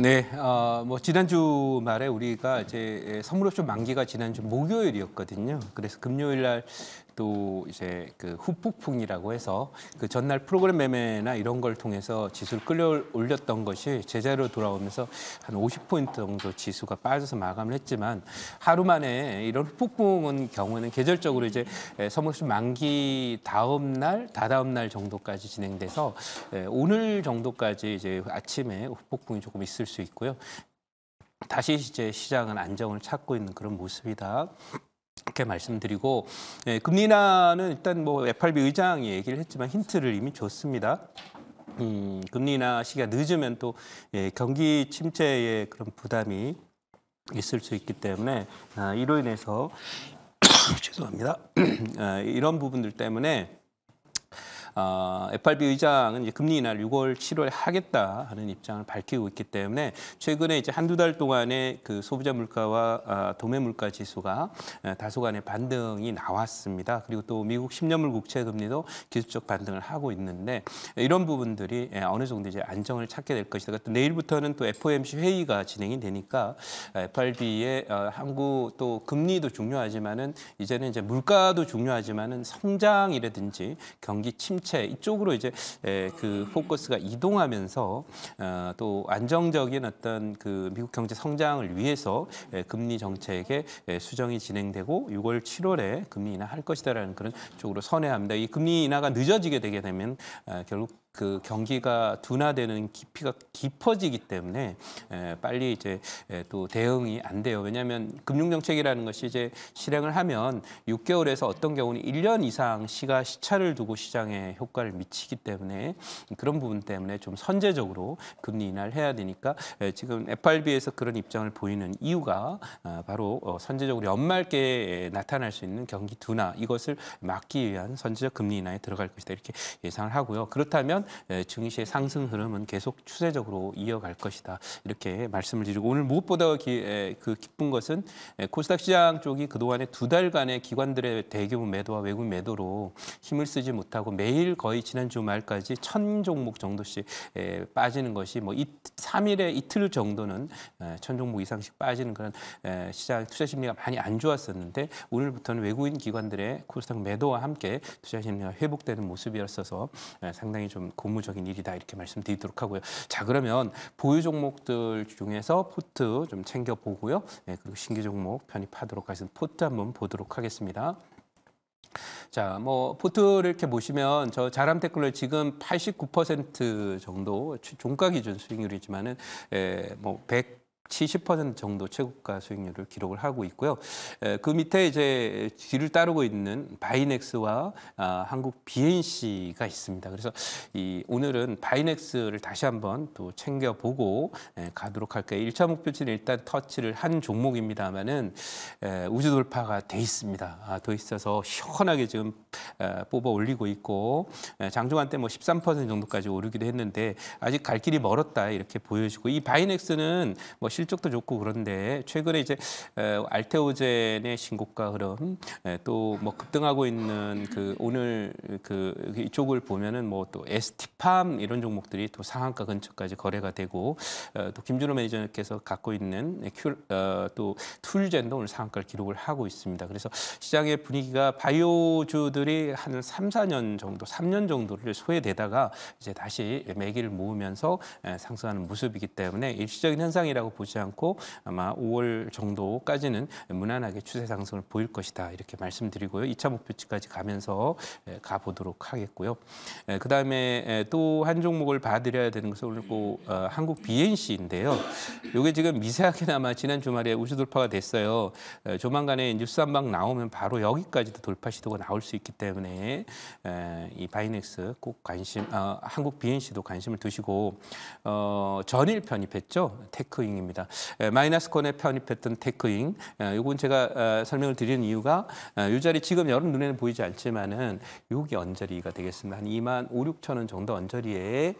네, 어, 뭐 지난주 말에 우리가 이제 예, 선물옵션 만기가 지난주 목요일이었거든요. 그래서 금요일 날또 이제 그 후폭풍이라고 해서 그 전날 프로그램 매매나 이런 걸 통해서 지수를 끌려 올렸던 것이 제자리로 돌아오면서 한 50포인트 정도 지수가 빠져서 마감을 했지만 하루 만에 이런 후폭풍은 경우는 계절적으로 이제 선물수 만기 다음 날, 다다음 날 정도까지 진행돼서 오늘 정도까지 이제 아침에 후폭풍이 조금 있을 수 있고요. 다시 이제 시장은 안정을 찾고 있는 그런 모습이다. 이렇게 말씀드리고 예, 금리 나는 일단 뭐 FRB 의장이 얘기를 했지만 힌트를 이미 줬습니다. 음, 금리 나 시기가 늦으면 또 예, 경기 침체의 그런 부담이 있을 수 있기 때문에 아, 이로 인해서 죄송합니다. 아, 이런 부분들 때문에 어, FRB 의장은 이제 금리 인하를 6월, 7월에 하겠다 하는 입장을 밝히고 있기 때문에 최근에 이제 한두 달동안에그 소비자 물가와 어, 도매 물가 지수가 어, 다소간의 반등이 나왔습니다. 그리고 또 미국 10년물 국채 금리도 기술적 반등을 하고 있는데 이런 부분들이 예, 어느 정도 이제 안정을 찾게 될 것이다. 그러니까 또 내일부터는 또 FOMC 회의가 진행이 되니까 FRB의 어, 한국 어, 또 금리도 중요하지만은 이제는 이제 물가도 중요하지만은 성장이라든지 경기 침체 침체 이쪽으로 이제 그 포커스가 이동하면서 어, 또 안정적인 어떤 그 미국 경제 성장을 위해서 금리 정책의 수정이 진행되고 6월 7월에 금리 인하할 것이다라는 그런 쪽으로 선회합니다. 이 금리 인하가 늦어지게 되게 되면 아, 결국 그 경기가 둔화되는 깊이가 깊어지기 때문에 빨리 이제 또 대응이 안 돼요. 왜냐하면 금융정책이라는 것이 이제 실행을 하면 6개월에서 어떤 경우는 1년 이상 시가 시차를 두고 시장에 효과를 미치기 때문에 그런 부분 때문에 좀 선제적으로 금리 인하를 해야 되니까 지금 FRB에서 그런 입장을 보이는 이유가 아, 바로 어, 선제적으로 연말께 나타날 수 있는 경기 둔화 이것을 막기 위한 선제적 금리 인하에 들어갈 것이다 이렇게 예상을 하고요. 그렇다면 예, 증시의 상승 흐름은 계속 추세적으로 이어갈 것이다. 이렇게 말씀을 드리고 오늘 무엇보다 기, 그 기쁜 것은 코스닥 시장 쪽이 그동안에두 달간의 기관들의 대규모 매도와 외국 매도로 힘을 쓰지 못하고 매일 거의 지난 주말까지 천 종목 정도씩 빠지는 것이 뭐 이, 3일에 이틀 정도는 천 종목 이상씩 빠지는 그런 시장 투자 심리가 많이 안 좋았었는데 오늘부터는 외국인 기관들의 코스닥 매도와 함께 투자 심리가 회복되는 모습이었어서 상당히 좀 고무적인 일이다 이렇게 말씀드리도록 하고요. 자 그러면 보유 종목들 중에서 포트 좀 챙겨 보고요. 네, 그리고 신규 종목 편입하도록 하신 포트 한번 보도록 하겠습니다. 자, 뭐 포트를 이렇게 보시면 저 자람 댓글로 지금 89% 정도 종가 기준 수익률이지만은 에뭐 예, 100. 70% 정도 최고가 수익률을 기록을 하고 있고요. 그 밑에 이제 뒤를 따르고 있는 바이넥스와 아, 한국 BNC가 있습니다. 그래서 이 오늘은 바이넥스를 다시 한번 또 챙겨보고 가도록 할게요. 1차 목표치는 일단 터치를 한 종목입니다만은 우주 돌파가 돼 있습니다. 돼 아, 있어서 시원하게 지금 뽑아 올리고 있고 장중한 때뭐13% 정도까지 오르기도 했는데 아직 갈 길이 멀었다 이렇게 보여지고 이 바이넥스는 뭐 실적도 좋고 그런데 최근에 이제 알테오젠의 신고가 흐름 또뭐 급등하고 있는 그 오늘 그 이쪽을 보면은 뭐 또 에스티팜 이런 종목들이 또 상한가 근처까지 거래가 되고 어, 또 김준호 매니저께서 님 갖고 있는 큐, 어, 또 툴젠도 오늘 상한가를 기록을 하고 있습니다. 그래서 시장의 분위기가 바이오주들이 한 3, 4년 정도, 3년 정도를 소외되다가 이제 다시 매기를 모으면서 상승하는 모습이기 때문에 일시적인 현상이라고 보지 나지 않고 아마 5월 정도까지는 무난하게 추세 상승을 보일 것이다 이렇게 말씀드리고요. 2차 목표치까지 가면서 예, 가보도록 하겠고요. 예, 그다음에 예, 또한 종목을 봐드려야 되는 것은 오늘 꼭 그, 어, 한국 BNC인데요. 이게 지금 미세하게나마 지난 주말에 우주 돌파가 됐어요. 조만간에 뉴스 한 방 나오면 바로 여기까지도 돌파 시도가 나올 수 있기 때문에 이 바이넥스 꼭 관심, 아, 한국 BNC도 관심을 두시고 어, 전일 편입했죠. 테크잉입니다. 있니다 마이너스권에 편입했던 테크잉, 요건 제가 설명을 드리는 이유가 요 자리 지금 여러분 눈에는 보이지 않지만은 요게 언저리가 되겠습니다. 한 2만 5, 6천 원 정도 언저리에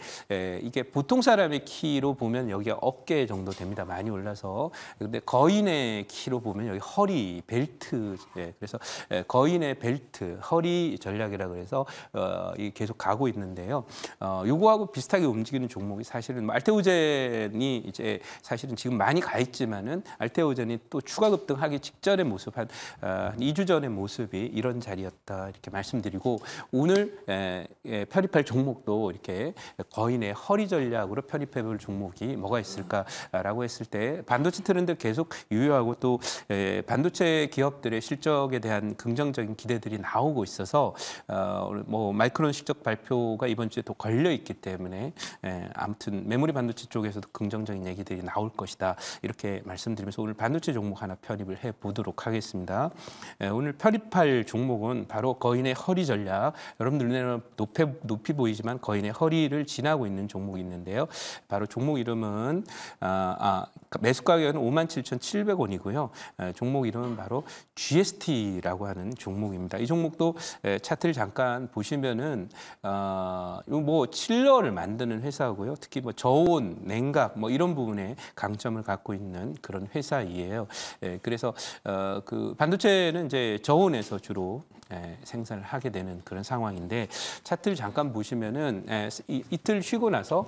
이게 보통 사람의 키로 보면 여기 어깨 정도 됩니다. 많이 올라서 근데 거인의 키로 보면 여기 허리, 벨트 예, 그래서 거인의 벨트, 허리 전략이라 고해서 어, 계속 가고 있는데요. 어, 요거하고 비슷하게 움직이는 종목이 사실은 알테우젠이 이제 사실은 지금 많이 가 있지만은 알테오전이또 추가 급등하기 직전의 모습 한 어, 2주 전의 모습이 이런 자리였다 이렇게 말씀드리고 오늘 에, 에, 편입할 종목도 이렇게 거인의 허리 전략으로 편입해볼 종목이 뭐가 있을까라고 했을 때 반도체 트렌드 계속 유효하고 또 에, 반도체 기업들의 실적에 대한 긍정적인 기대들이 나오고 있어서 어, 뭐 마이크론 실적 발표가 이번 주에 또 걸려 있기 때문에 에, 아무튼 메모리 반도체 쪽에서도 긍정적인 얘기들이 나올 것. 것이다. 이렇게 말씀드리면서 오늘 반도체 종목 하나 편입을 해 보도록 하겠습니다. 예, 오늘 편입할 종목은 바로 거인의 허리 전략. 여러분들 눈에는 높이, 높이 보이지만 거인의 허리를 지나고 있는 종목이 있는데요. 바로 종목 이름은 아, 아, 매수 가격은 57,700원이고요. 예, 종목 이름은 바로 GST라고 하는 종목입니다. 이 종목도 예, 차트를 잠깐 보시면은 어, 뭐 칠러를 만드는 회사고요. 특히 뭐 저온, 냉각 뭐 이런 부분에 강 강점을 갖고 있는 그런 회사이에요. 예, 그래서 어, 그 반도체는 이제 저온에서 주로 예, 생산을 하게 되는 그런 상황인데 차트를 잠깐 보시면은 예, 이, 이틀 쉬고 나서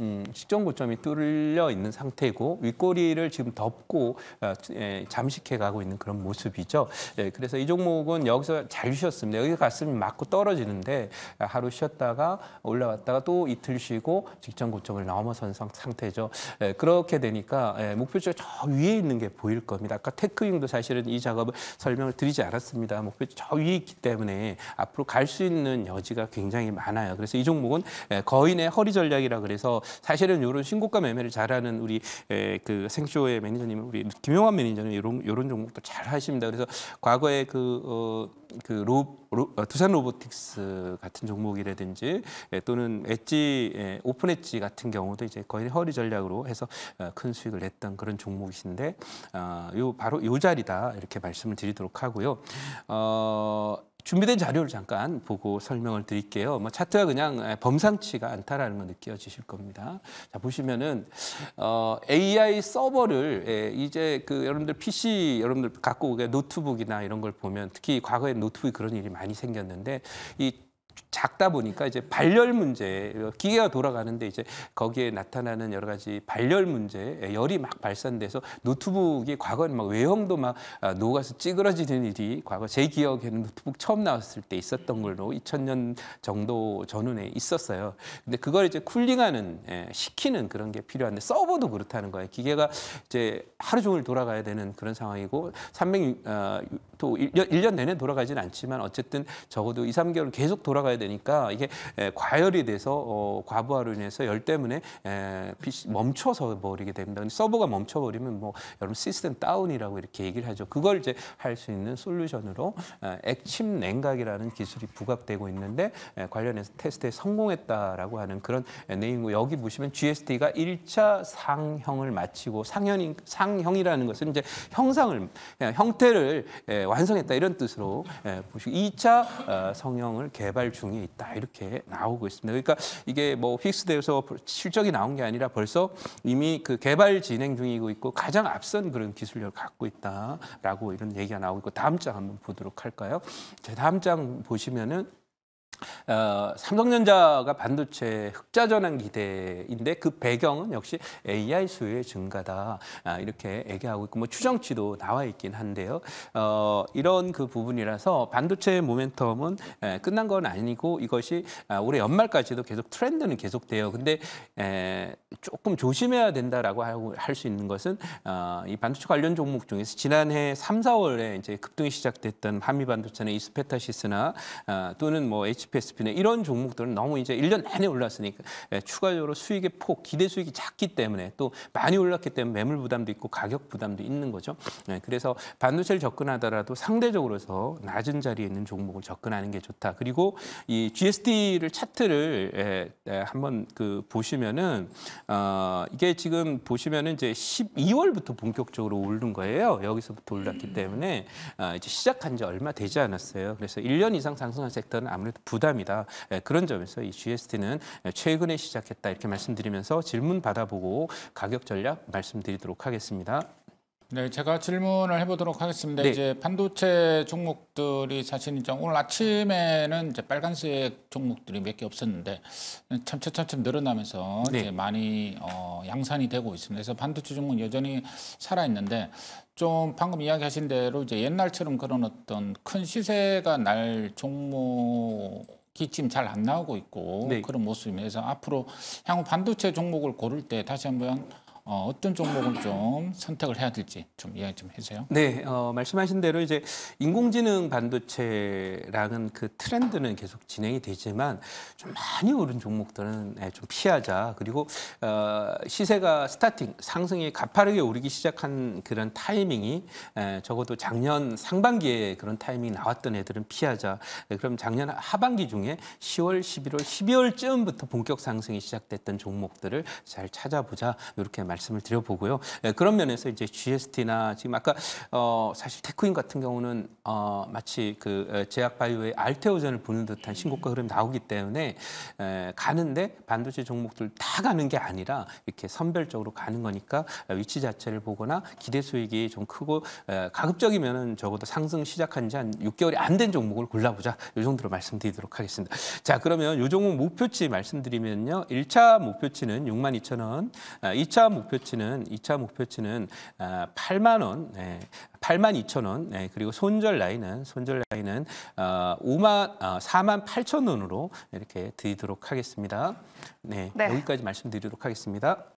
음, 식전 고점이 뚫려 있는 상태고 윗꼬리를 지금 덮고 에, 어, 예, 잠식해 가고 있는 그런 모습이죠. 예, 그래서 이 종목은 여기서 잘 쉬었습니다. 여기 가슴이 맞고 떨어지는데 하루 쉬었다가 올라왔다가 또 이틀 쉬고 직전 고점을 넘어선 상태죠. 예, 그렇게 되니까 예, 목표치가 저 위에 있는 게 보일 겁니다. 아까 테크윙도 사실은 이 작업을 설명을 드리지 않았습니다. 목표치 저 위에 있기 때문에 앞으로 갈 수 있는 여지가 굉장히 많아요. 그래서 이 종목은 예, 거인의 허리 전략이라 그래서 사실은 이런 신고가 매매를 잘하는 우리 에, 그 생쇼의 매니저님, 우리 김용환 매니저님 이런 이런 종목도 잘 하십니다. 그래서 과거에 그 어, 그 로, 로, 어, 두산 로보틱스 같은 종목이라든지 예, 또는 엣지 예, 오픈 엣지 같은 경우도 이제 거의 허리 전략으로 해서 어, 큰 수익을 냈던 그런 종목이신데 어, 요 바로 요 자리다 이렇게 말씀을 드리도록 하고요. 어, 준비된 자료를 잠깐 보고 설명을 드릴게요. 뭐 차트가 그냥 범상치가 않다라는 걸 느껴지실 겁니다. 자 보시면은 어, AI 서버를 예, 이제 그 여러분들 PC 여러분들 갖고 노트북이나 이런 걸 보면 특히 과거에 노트북 그런 일이 많이 생겼는데 이 작다 보니까 이제 발열 문제 기계가 돌아가는데 이제 거기에 나타나는 여러 가지 발열 문제 열이 막 발산돼서 노트북이 과거에막 외형도 막 아, 녹아서 찌그러지는 일이 과거 제 기억에는 노트북 처음 나왔을 때 있었던 걸로 2000년 정도 전후에 있었어요. 근데 그걸 이제 쿨링하는 시키는 예, 그런 게 필요한데 서버도 그렇다는 거예요. 기계가 이제 하루 종일 돌아가야 되는 그런 상황이고 300 어, 아, 또 1년, 1년 내내 돌아가진 않지만 어쨌든 적어도 2, 3개월 계속 돌아가야 되니까 이게 과열이 돼서 어, 과부하로 인해서 열 때문에 에, 멈춰서 버리게 됩니다. 서버가 멈춰버리면 뭐 여러분 시스템 다운이라고 이렇게 얘기를 하죠. 그걸 이제 할 수 있는 솔루션으로 에, 액침 냉각이라는 기술이 부각되고 있는데 에, 관련해서 테스트에 성공했다라고 하는 그런 네임고 여기 보시면 GST가 1차 상형을 마치고 상형 상형이라는 것은 이제 형상을 형태를 완성했다 이런 뜻으로 예, 보시고 2차 어, 성형을 개발 중에 있다 이렇게 나오고 있습니다. 그러니까 이게 뭐 픽스되어서 실적이 나온 게 아니라 벌써 이미 그 개발 진행 중이고 있고 가장 앞선 그런 기술력을 갖고 있다라고 이런 얘기가 나오고 있고 다음 장 한번 보도록 할까요? 제 다음 장 보시면은 어, 삼성전자가 반도체 흑자 전환 기대인데 그 배경은 역시 AI 수요의 증가다 아, 이렇게 얘기하고 있고 뭐 추정치도 나와 있긴 한데요. 어, 이런 그 부분이라서 반도체 모멘텀은 에, 예, 끝난 건 아니고 이것이 아, 올해 연말까지도 계속 트렌드는 계속돼요. 근데 에, 예, 조금 조심해야 된다라고 할 수 있는 것은 어, 이 반도체 관련 종목 중에서 지난해 3, 4월에 이제 급등이 시작됐던 한미 반도체는 이스페타시스나 아, 또는 뭐 H 디피스피네 이런 종목들은 너무 이제 1년 내내 올랐으니까 예, 추가적으로 수익의 폭, 기대 수익이 작기 때문에 또 많이 올랐기 때문에 매물 부담도 있고 가격 부담도 있는 거죠. 예, 그래서 반도체를 접근하더라도 상대적으로서 낮은 자리에 있는 종목을 접근하는 게 좋다. 그리고 이 GSD를 차트를 예, 예, 한번 그 보시면은 어, 이게 지금 보시면은 이제 12월부터 본격적으로 오른 거예요. 여기서부터 올랐기 때문에 어, 이제 시작한 지 얼마 되지 않았어요. 그래서 1년 이상 상승한 섹터는 아무래도 부 부담이다. 예, 그런 점에서 이 GST는 예, 최근에 시작했다 이렇게 말씀드리면서 질문 받아보고 가격 전략 말씀드리도록 하겠습니다. 네, 제가 질문을 해보도록 하겠습니다. 네. 이제 반도체 종목들이 사실 이제 오늘 아침에는 이제 빨간색 종목들이 몇 개 없었는데 참차 참참 늘어나면서 네. 이제 많이 어, 양산이 되고 있습니다. 그래서 반도체 종목 여전히 살아 있는데 좀 방금 이야기하신 대로 이제 옛날처럼 그런 어떤 큰 시세가 날 종목 기침 잘 안 나오고 있고 네. 그런 모습이면서 앞으로 향후 반도체 종목을 고를 때 다시 한번 어, 떤 종목을 좀 선택을 해야 될지 좀 이야기 좀 해주세요. 네, 어, 말씀하신 대로 이제 인공지능 반도체라는 그 트렌드는 계속 진행이 되지만 좀 많이 오른 종목들은 네, 좀 피하자. 그리고 어, 시세가 스타팅 상승이 가파르게 오르기 시작한 그런 타이밍이 에, 적어도 작년 상반기에 그런 타이밍이 나왔던 애들은 피하자. 네, 그럼 작년 하반기 중에 10월, 11월, 12월쯤부터 본격 상승이 시작됐던 종목들을 잘 찾아보자. 이렇게 말. 말씀을 드려보고요. 예, 그런 면에서 이제 GST나 지금 아까 어, 사실 테크인 같은 경우는 어, 마치 그 제약바이오의 알테오전을 보는 듯한 신고가 흐름이 나오기 때문에 에, 가는데 반도체 종목들 다 가는 게 아니라 이렇게 선별적으로 가는 거니까 위치 자체를 보거나 기대 수익이 좀 크고 에, 가급적이면 적어도 상승 시작한 지 한 6개월이 안 된 종목을 골라보자 이 정도로 말씀드리도록 하겠습니다. 자 그러면 요 종목 목표치 말씀드리면요. 1차 목표치는 6만 2천 원, 2차 목표치는 2차 목표치는 8만 아, 원, 8만 2천 원, 네, 그리고 손절 라인은 손절 라인은 5만 4만 8천 원으로 이렇게 드리도록 하겠습니다. 네, 네. 여기까지 말씀드리도록 하겠습니다.